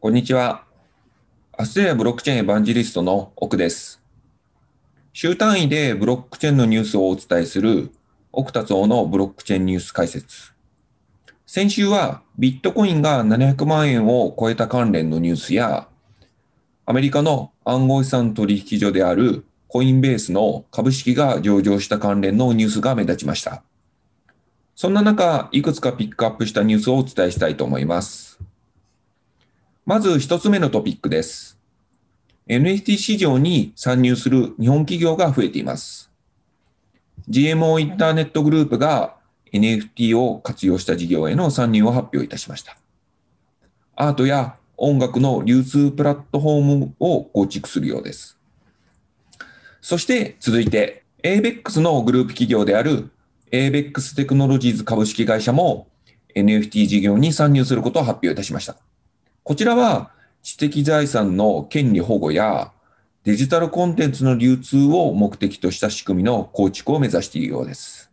こんにちは。アステアブロックチェーンエヴァンジリストの奥です。週単位でブロックチェーンのニュースをお伝えする奥達夫のブロックチェーンニュース解説。先週はビットコインが700万円を超えた関連のニュースや、アメリカの暗号資産取引所であるコインベースの株式が上場した関連のニュースが目立ちました。そんな中、いくつかピックアップしたニュースをお伝えしたいと思います。まず一つ目のトピックです。NFT 市場に参入する日本企業が増えています。GMO インターネットグループが NFT を活用した事業への参入を発表いたしました。アートや音楽の流通プラットフォームを構築するようです。そして続いて、ABEX のグループ企業である ABEX テクノロジーズ株式会社も NFT 事業に参入することを発表いたしました。こちらは知的財産の権利保護やデジタルコンテンツの流通を目的とした仕組みの構築を目指しているようです。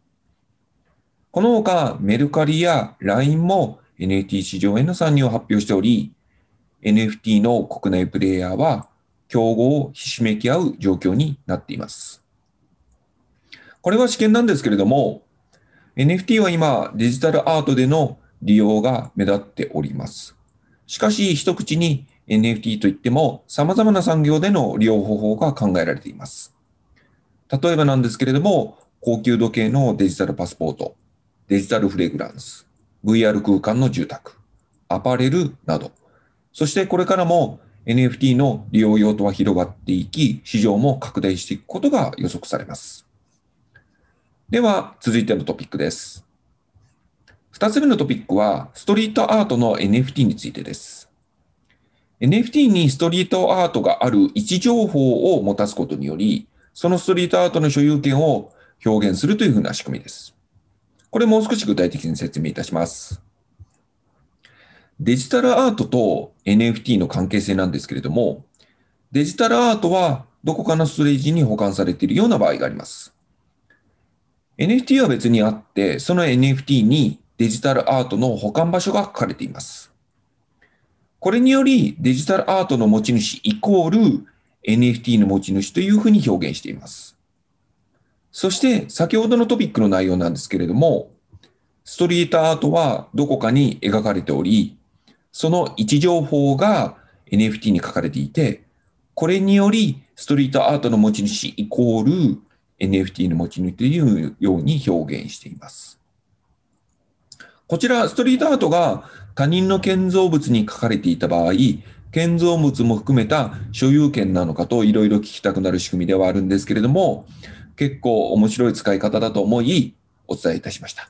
このほかメルカリや LINE も NFT 市場への参入を発表しており、NFT の国内プレイヤーは競合をひしめき合う状況になっています。これは試験なんですけれども、NFT は今デジタルアートでの利用が目立っております。しかし、一口に NFT といっても、様々な産業での利用方法が考えられています。例えばなんですけれども、高級時計のデジタルパスポート、デジタルフレグランス、VR 空間の住宅、アパレルなど、そしてこれからも NFT の利用用途は広がっていき、市場も拡大していくことが予測されます。では、続いてのトピックです。二つ目のトピックは、ストリートアートの NFT についてです。NFT にストリートアートがある位置情報を持たすことにより、そのストリートアートの所有権を表現するというふうな仕組みです。これもう少し具体的に説明いたします。デジタルアートと NFT の関係性なんですけれども、デジタルアートはどこかのストレージに保管されているような場合があります。NFT は別にあって、その NFT にデジタルアートの保管場所が書かれています。これによりデジタルアートの持ち主イコール NFT の持ち主というふうに表現しています。そして先ほどのトピックの内容なんですけれども、ストリートアートはどこかに描かれており、その位置情報が NFT に書かれていて、これによりストリートアートの持ち主イコール NFT の持ち主というように表現しています。こちら、ストリートアートが他人の建造物に書かれていた場合、建造物も含めた所有権なのかといろいろ聞きたくなる仕組みではあるんですけれども、結構面白い使い方だと思い、お伝えいたしました。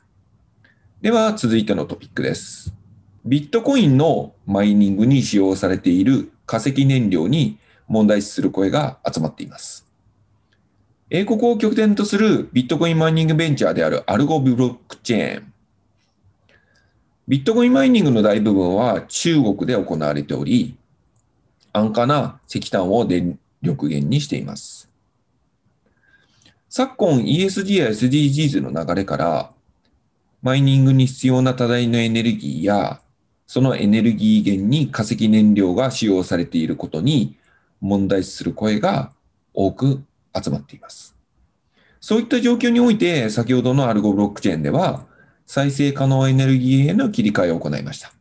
では、続いてのトピックです。ビットコインのマイニングに使用されている化石燃料に問題視する声が集まっています。英国を拠点とするビットコインマイニングベンチャーであるアルゴブロックチェーン。ビットコインマイニングの大部分は中国で行われており、安価な石炭を電力源にしています。昨今 ESG や SDGs の流れから、マイニングに必要な多大のエネルギーや、そのエネルギー源に化石燃料が使用されていることに問題視する声が多く集まっています。そういった状況において、先ほどのアルゴブロックチェーンでは、再生可能エネルギーへの切り替えを行いました。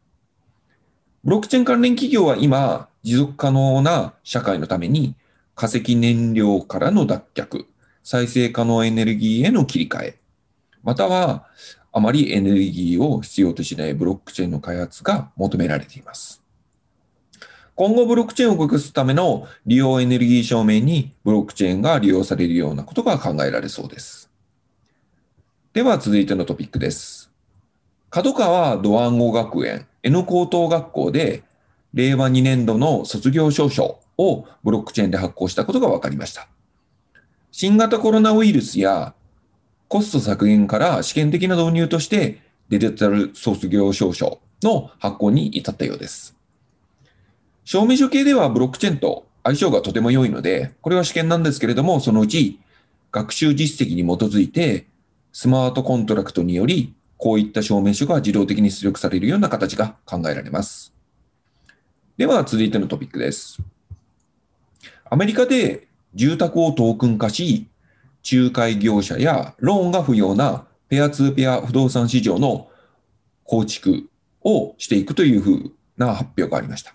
ブロックチェーン関連企業は今、持続可能な社会のために化石燃料からの脱却、再生可能エネルギーへの切り替え、またはあまりエネルギーを必要としないブロックチェーンの開発が求められています。今後ブロックチェーンを動かすための利用エネルギー証明にブロックチェーンが利用されるようなことが考えられそうです。では続いてのトピックです。角川土ンゴ学園 N 高等学校で令和2年度の卒業証書をブロックチェーンで発行したことが分かりました。新型コロナウイルスやコスト削減から試験的な導入としてデジタル卒業証書の発行に至ったようです。証明書系ではブロックチェーンと相性がとても良いので、これは試験なんですけれども、そのうち学習実績に基づいてスマートコントラクトにより、こういった証明書が自動的に出力されるような形が考えられます。では、続いてのトピックです。アメリカで住宅をトークン化し、仲介業者やローンが不要なペアツーペア不動産市場の構築をしていくというふうな発表がありました。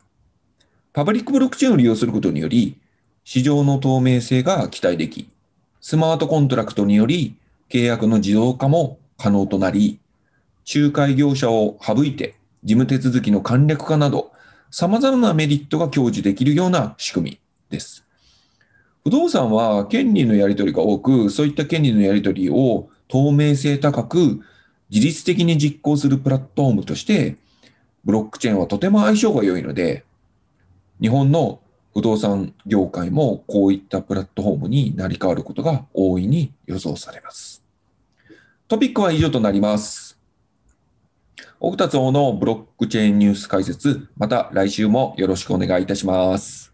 パブリックブロックチェーンを利用することにより、市場の透明性が期待でき、スマートコントラクトにより契約の自動化も可能となり、仲介業者を省いて事務手続きの簡略化など、様々なメリットが享受できるような仕組みです。不動産は権利のやり取りが多く、そういった権利のやり取りを透明性高く自律的に実行するプラットフォームとして、ブロックチェーンはとても相性が良いので、日本の不動産業界もこういったプラットフォームになり変わることが大いに予想されます。トピックは以上となります。奥田蔵のブロックチェーンニュース解説、また来週もよろしくお願いいたします。